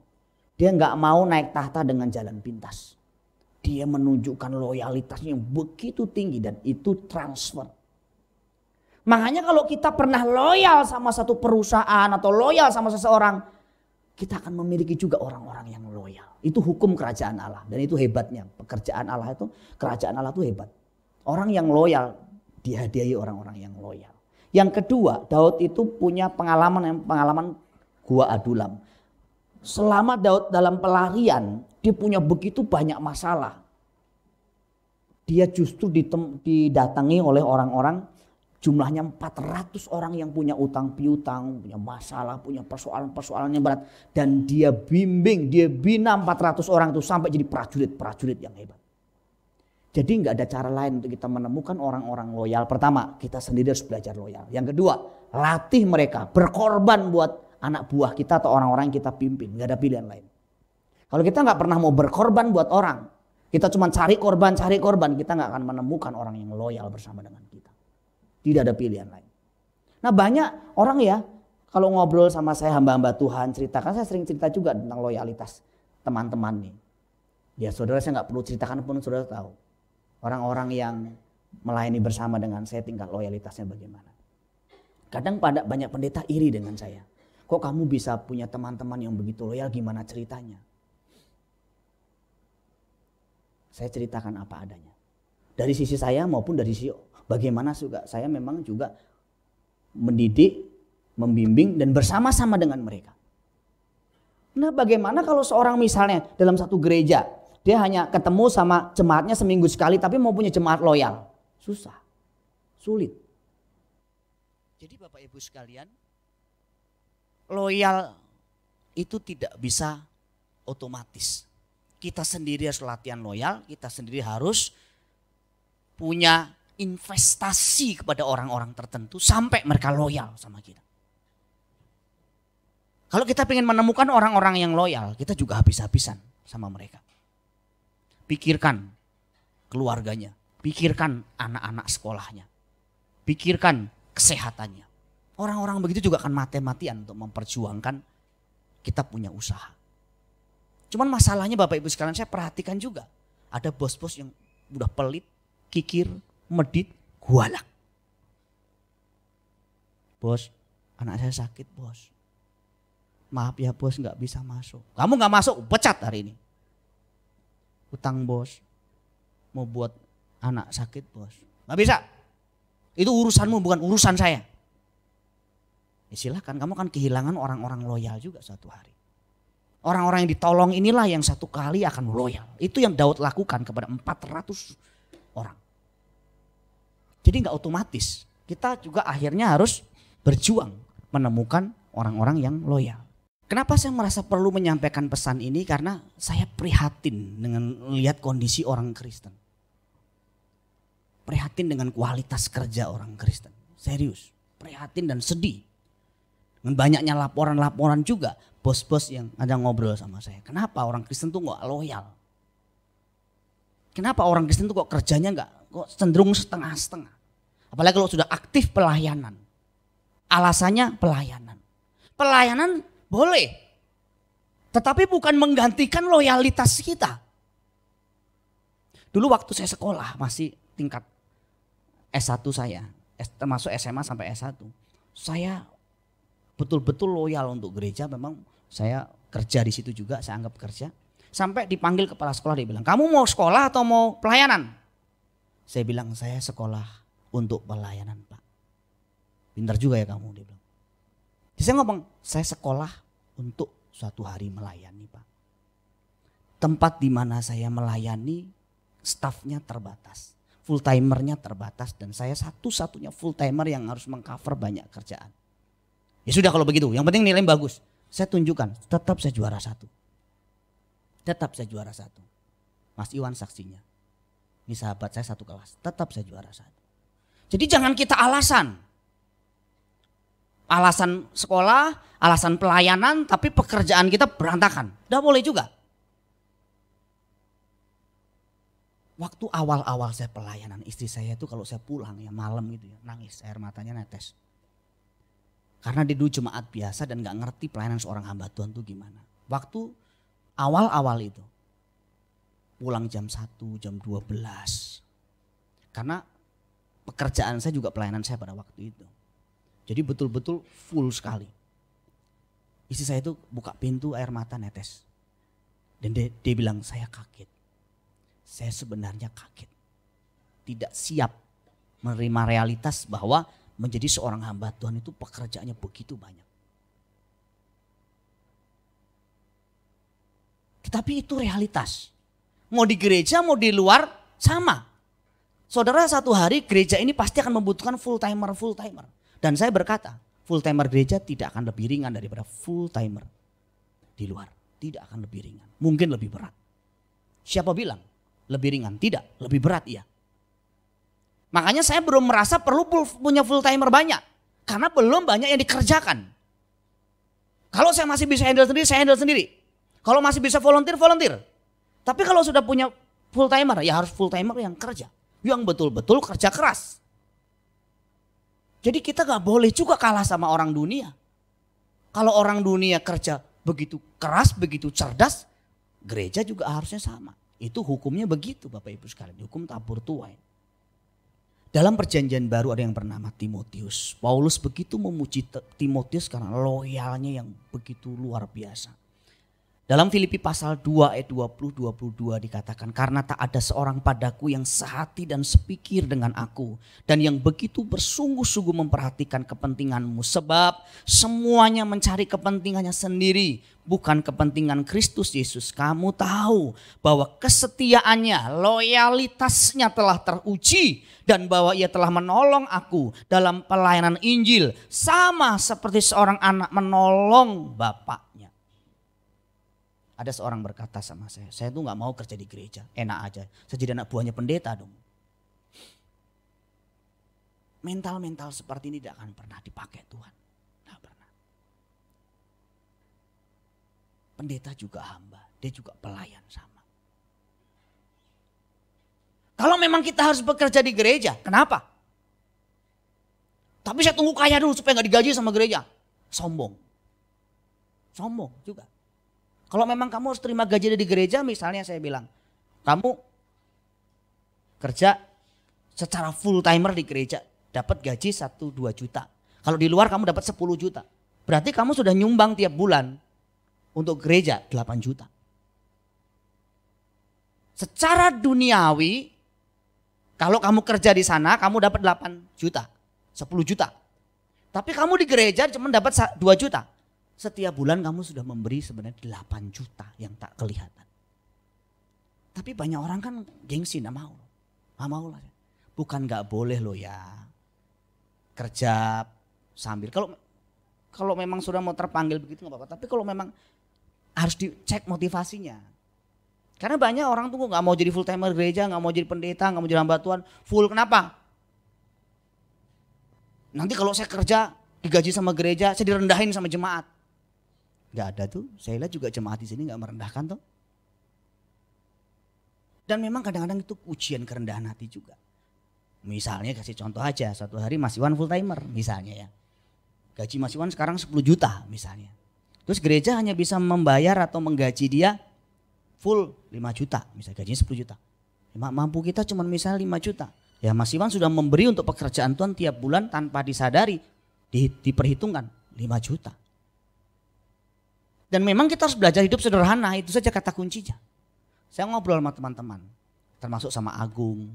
Dia nggak mau naik tahta dengan jalan pintas. Dia menunjukkan loyalitasnya yang begitu tinggi dan itu transfer. Makanya kalau kita pernah loyal sama satu perusahaan atau loyal sama seseorang, kita akan memiliki juga orang-orang yang loyal. Itu hukum kerajaan Allah dan itu hebatnya. Pekerjaan Allah itu kerajaan Allah itu hebat. Orang yang loyal dihadiahi orang-orang yang loyal. Yang kedua, Daud itu punya pengalaman pengalaman gua Adulam. Selama Daud dalam pelarian, dia punya begitu banyak masalah. Dia justru didatangi oleh orang-orang Jumlahnya 400 orang yang punya utang piutang, punya masalah, punya persoalan-persoalan yang berat. Dan dia bimbing, dia bina 400 orang itu sampai jadi prajurit-prajurit yang hebat. Jadi nggak ada cara lain untuk kita menemukan orang-orang loyal. Pertama, kita sendiri harus belajar loyal. Yang kedua, latih mereka, berkorban buat anak buah kita atau orang-orang yang kita pimpin. Nggak ada pilihan lain. Kalau kita nggak pernah mau berkorban buat orang, kita cuma cari korban, cari korban, kita nggak akan menemukan orang yang loyal bersama dengan kita. Tidak ada pilihan lain. Nah banyak orang ya kalau ngobrol sama saya hamba-hamba Tuhan ceritakan saya sering cerita juga tentang loyalitas teman-teman nih. Ya saudara saya nggak perlu ceritakan pun saudara tahu. Orang-orang yang melayani bersama dengan saya tingkat loyalitasnya bagaimana. Kadang pada banyak pendeta iri dengan saya. Kok kamu bisa punya teman-teman yang begitu loyal gimana ceritanya? Saya ceritakan apa adanya. Dari sisi saya maupun dari sisi Bagaimana juga saya memang juga mendidik, membimbing dan bersama-sama dengan mereka. Nah, bagaimana kalau seorang misalnya dalam satu gereja dia hanya ketemu sama jemaatnya seminggu sekali tapi mau punya jemaat loyal? Susah. Sulit. Jadi Bapak Ibu sekalian, loyal itu tidak bisa otomatis. Kita sendiri harus latihan loyal, kita sendiri harus punya investasi kepada orang-orang tertentu sampai mereka loyal sama kita. Kalau kita ingin menemukan orang-orang yang loyal, kita juga habis-habisan sama mereka. Pikirkan keluarganya, pikirkan anak-anak sekolahnya, pikirkan kesehatannya. Orang-orang begitu juga akan mati-matian untuk memperjuangkan kita punya usaha. Cuman masalahnya Bapak Ibu sekalian saya perhatikan juga. Ada bos-bos yang udah pelit, kikir, medit gualak. Bos, anak saya sakit bos. Maaf ya bos nggak bisa masuk. Kamu nggak masuk, pecat hari ini. Utang bos, mau buat anak sakit bos. Nggak bisa. Itu urusanmu bukan urusan saya. Ya silahkan kamu kan kehilangan orang-orang loyal juga satu hari. Orang-orang yang ditolong inilah yang satu kali akan loyal. Itu yang Daud lakukan kepada 400 orang. Jadi nggak otomatis. Kita juga akhirnya harus berjuang menemukan orang-orang yang loyal. Kenapa saya merasa perlu menyampaikan pesan ini? Karena saya prihatin dengan lihat kondisi orang Kristen. Prihatin dengan kualitas kerja orang Kristen. Serius, prihatin dan sedih. Dengan banyaknya laporan-laporan juga bos-bos yang ada ngobrol sama saya. Kenapa orang Kristen tuh nggak loyal? Kenapa orang Kristen tuh kok kerjanya nggak kok cenderung setengah-setengah? Apalagi kalau sudah aktif pelayanan. Alasannya pelayanan. Pelayanan boleh. Tetapi bukan menggantikan loyalitas kita. Dulu waktu saya sekolah masih tingkat S1 saya. Termasuk SMA sampai S1. Saya betul-betul loyal untuk gereja. Memang saya kerja di situ juga, saya anggap kerja. Sampai dipanggil kepala sekolah, dia bilang, kamu mau sekolah atau mau pelayanan? Saya bilang, saya sekolah untuk pelayanan pak. Pintar juga ya kamu dia bilang. Saya ngomong, saya sekolah untuk suatu hari melayani pak. Tempat di mana saya melayani stafnya terbatas. Full timernya terbatas dan saya satu-satunya full timer yang harus mengcover banyak kerjaan. Ya sudah kalau begitu, yang penting nilai bagus. Saya tunjukkan, tetap saya juara satu. Tetap saya juara satu. Mas Iwan saksinya. Ini sahabat saya satu kelas, tetap saya juara satu. Jadi jangan kita alasan. Alasan sekolah, alasan pelayanan, tapi pekerjaan kita berantakan. Tidak boleh juga. Waktu awal-awal saya pelayanan, istri saya itu kalau saya pulang ya malam gitu ya, nangis, air matanya netes. Karena dia dulu jemaat biasa dan gak ngerti pelayanan seorang hamba Tuhan itu gimana. Waktu awal-awal itu, pulang jam 1, jam 12. Karena pekerjaan saya juga pelayanan saya pada waktu itu. Jadi betul-betul full sekali. Isi saya itu buka pintu air mata netes. Dan dia, dia bilang saya kaget. Saya sebenarnya kaget. Tidak siap menerima realitas bahwa menjadi seorang hamba Tuhan itu pekerjaannya begitu banyak. Tetapi itu realitas. Mau di gereja, mau di luar, sama. Saudara satu hari gereja ini pasti akan membutuhkan full timer, full timer. Dan saya berkata, full timer gereja tidak akan lebih ringan daripada full timer di luar. Tidak akan lebih ringan, mungkin lebih berat. Siapa bilang lebih ringan? Tidak, lebih berat iya. Makanya saya belum merasa perlu punya full timer banyak. Karena belum banyak yang dikerjakan. Kalau saya masih bisa handle sendiri, saya handle sendiri. Kalau masih bisa volunteer, volunteer. Tapi kalau sudah punya full timer, ya harus full timer yang kerja yang betul-betul kerja keras. Jadi kita gak boleh juga kalah sama orang dunia. Kalau orang dunia kerja begitu keras, begitu cerdas, gereja juga harusnya sama. Itu hukumnya begitu Bapak Ibu sekalian, hukum tabur tuai. Dalam perjanjian baru ada yang bernama Timotius. Paulus begitu memuji Timotius karena loyalnya yang begitu luar biasa. Dalam Filipi pasal 2 ayat 20 22 dikatakan karena tak ada seorang padaku yang sehati dan sepikir dengan aku dan yang begitu bersungguh-sungguh memperhatikan kepentinganmu sebab semuanya mencari kepentingannya sendiri bukan kepentingan Kristus Yesus. Kamu tahu bahwa kesetiaannya, loyalitasnya telah teruji dan bahwa ia telah menolong aku dalam pelayanan Injil sama seperti seorang anak menolong bapak ada seorang berkata sama saya, saya tuh nggak mau kerja di gereja, enak aja. Saya jadi anak buahnya pendeta dong. Mental-mental seperti ini tidak akan pernah dipakai Tuhan. Tidak pernah. Pendeta juga hamba, dia juga pelayan sama. Kalau memang kita harus bekerja di gereja, kenapa? Tapi saya tunggu kaya dulu supaya nggak digaji sama gereja. Sombong. Sombong juga. Kalau memang kamu harus terima gaji dari gereja misalnya saya bilang, kamu kerja secara full timer di gereja dapat gaji 1 2 juta. Kalau di luar kamu dapat 10 juta. Berarti kamu sudah nyumbang tiap bulan untuk gereja 8 juta. Secara duniawi kalau kamu kerja di sana kamu dapat 8 juta, 10 juta. Tapi kamu di gereja cuma dapat 2 juta. Setiap bulan kamu sudah memberi sebenarnya 8 juta yang tak kelihatan. Tapi banyak orang kan gengsi, nggak mau. Nggak mau lah. Bukan gak boleh loh ya. Kerja sambil. Kalau kalau memang sudah mau terpanggil begitu gak apa-apa. Tapi kalau memang harus dicek motivasinya. Karena banyak orang tuh gak mau jadi full timer gereja, gak mau jadi pendeta, gak mau jadi hamba Tuhan. Full kenapa? Nanti kalau saya kerja digaji sama gereja, saya direndahin sama jemaat nggak ada tuh. Saya lihat juga jemaat di sini nggak merendahkan tuh. Dan memang kadang-kadang itu ujian kerendahan hati juga. Misalnya kasih contoh aja, satu hari Mas Iwan full timer misalnya ya. Gaji Mas Iwan sekarang 10 juta misalnya. Terus gereja hanya bisa membayar atau menggaji dia full 5 juta, misalnya gajinya 10 juta. Ya, mampu kita cuma misalnya 5 juta. Ya Mas Iwan sudah memberi untuk pekerjaan Tuhan tiap bulan tanpa disadari, di, diperhitungkan 5 juta. Dan memang kita harus belajar hidup sederhana, itu saja kata kuncinya. Saya ngobrol sama teman-teman, termasuk sama Agung,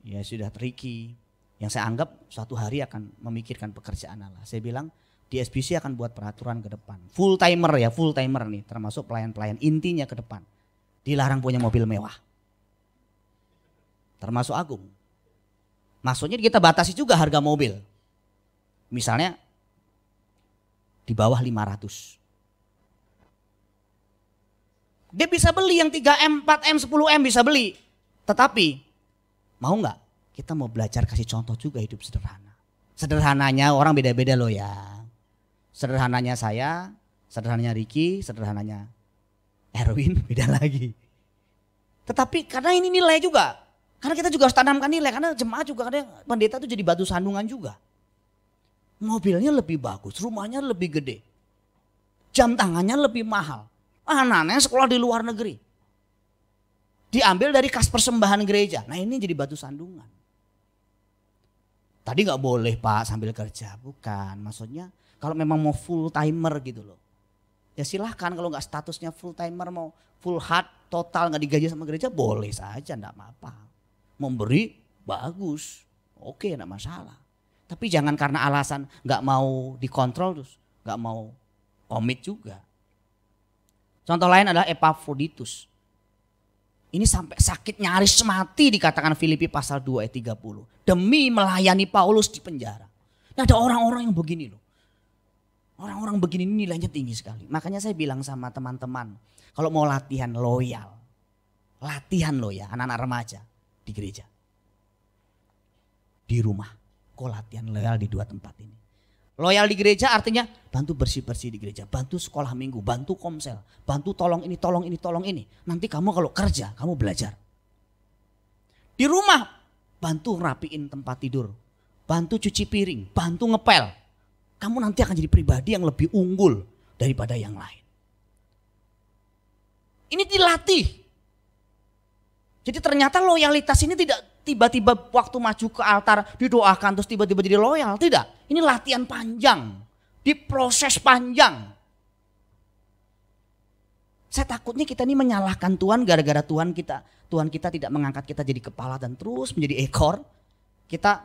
ya sudah Riki, yang saya anggap suatu hari akan memikirkan pekerjaan Allah. Saya bilang di SBC akan buat peraturan ke depan. Full timer ya, full timer nih, termasuk pelayan-pelayan intinya ke depan. Dilarang punya mobil mewah. Termasuk Agung. Maksudnya kita batasi juga harga mobil. Misalnya di bawah 500. Dia bisa beli yang 3M, 4M, 10M bisa beli. Tetapi mau nggak? Kita mau belajar kasih contoh juga hidup sederhana. Sederhananya orang beda-beda loh ya. Sederhananya saya, sederhananya Ricky, sederhananya Erwin beda lagi. Tetapi karena ini nilai juga. Karena kita juga harus tanamkan nilai. Karena jemaah juga karena pendeta itu jadi batu sandungan juga. Mobilnya lebih bagus, rumahnya lebih gede. Jam tangannya lebih mahal. Anaknya sekolah di luar negeri. Diambil dari kas persembahan gereja. Nah ini jadi batu sandungan. Tadi nggak boleh pak sambil kerja. Bukan, maksudnya kalau memang mau full timer gitu loh. Ya silahkan kalau nggak statusnya full timer mau full hard total nggak digaji sama gereja boleh saja enggak apa-apa. Memberi bagus. Oke enggak masalah. Tapi jangan karena alasan nggak mau dikontrol terus nggak mau komit juga. Contoh lain adalah Epafroditus. Ini sampai sakit nyaris mati dikatakan Filipi pasal 2 ayat 30. Demi melayani Paulus di penjara. Nah, ada orang-orang yang begini loh. Orang-orang begini ini nilainya tinggi sekali. Makanya saya bilang sama teman-teman, kalau mau latihan loyal. Latihan loyal anak-anak remaja di gereja. Di rumah. Kok latihan loyal di dua tempat ini? Loyal di gereja artinya bantu bersih-bersih di gereja, bantu sekolah minggu, bantu komsel, bantu tolong ini, tolong ini, tolong ini. Nanti kamu kalau kerja, kamu belajar. Di rumah, bantu rapiin tempat tidur, bantu cuci piring, bantu ngepel. Kamu nanti akan jadi pribadi yang lebih unggul daripada yang lain. Ini dilatih. Jadi ternyata loyalitas ini tidak tiba-tiba waktu maju ke altar didoakan terus tiba-tiba jadi loyal. Tidak, ini latihan panjang, diproses panjang. Saya takutnya kita ini menyalahkan Tuhan gara-gara Tuhan kita. Tuhan kita tidak mengangkat kita jadi kepala dan terus menjadi ekor. Kita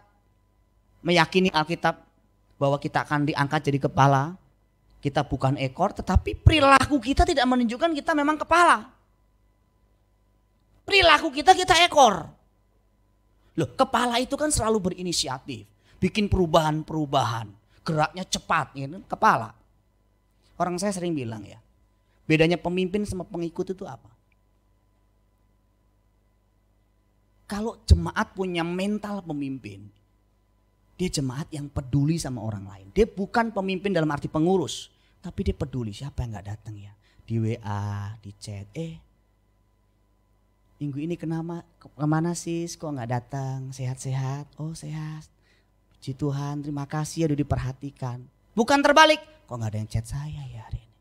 meyakini Alkitab bahwa kita akan diangkat jadi kepala. Kita bukan ekor tetapi perilaku kita tidak menunjukkan kita memang kepala. Perilaku kita kita ekor. Loh, kepala itu kan selalu berinisiatif, bikin perubahan-perubahan, geraknya cepat, ini ya kan? kepala. Orang saya sering bilang ya, bedanya pemimpin sama pengikut itu apa? Kalau jemaat punya mental pemimpin, dia jemaat yang peduli sama orang lain. Dia bukan pemimpin dalam arti pengurus, tapi dia peduli siapa yang nggak datang ya. Di WA, di chat, eh minggu ini kenapa kemana sih kok nggak datang sehat-sehat oh sehat puji Tuhan terima kasih ya udah diperhatikan bukan terbalik kok nggak ada yang chat saya ya hari ini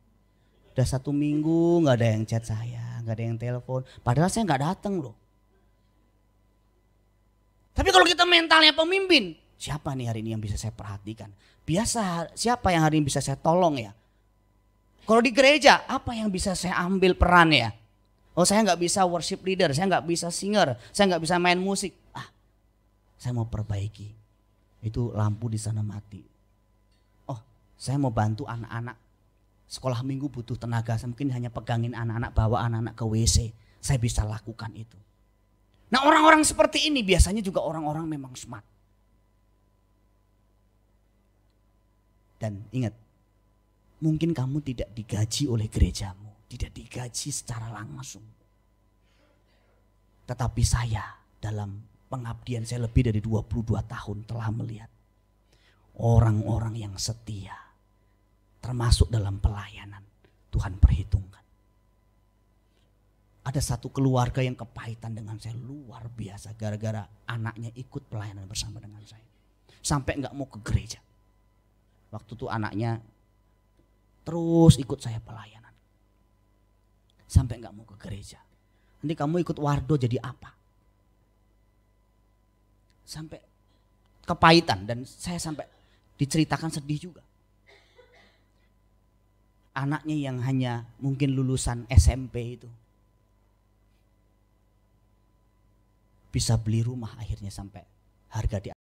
udah satu minggu nggak ada yang chat saya nggak ada yang telepon padahal saya nggak datang loh tapi kalau kita mentalnya pemimpin siapa nih hari ini yang bisa saya perhatikan biasa siapa yang hari ini bisa saya tolong ya kalau di gereja apa yang bisa saya ambil perannya ya Oh saya nggak bisa worship leader, saya nggak bisa singer, saya nggak bisa main musik. Ah, saya mau perbaiki. Itu lampu di sana mati. Oh, saya mau bantu anak-anak sekolah minggu butuh tenaga. Saya mungkin hanya pegangin anak-anak, bawa anak-anak ke WC. Saya bisa lakukan itu. Nah orang-orang seperti ini biasanya juga orang-orang memang smart. Dan ingat, mungkin kamu tidak digaji oleh gerejamu tidak digaji secara langsung. Tetapi saya dalam pengabdian saya lebih dari 22 tahun telah melihat orang-orang yang setia termasuk dalam pelayanan Tuhan perhitungkan. Ada satu keluarga yang kepahitan dengan saya luar biasa gara-gara anaknya ikut pelayanan bersama dengan saya. Sampai nggak mau ke gereja. Waktu itu anaknya terus ikut saya pelayan sampai nggak mau ke gereja. Nanti kamu ikut wardo jadi apa? Sampai kepahitan dan saya sampai diceritakan sedih juga. Anaknya yang hanya mungkin lulusan SMP itu bisa beli rumah akhirnya sampai harga di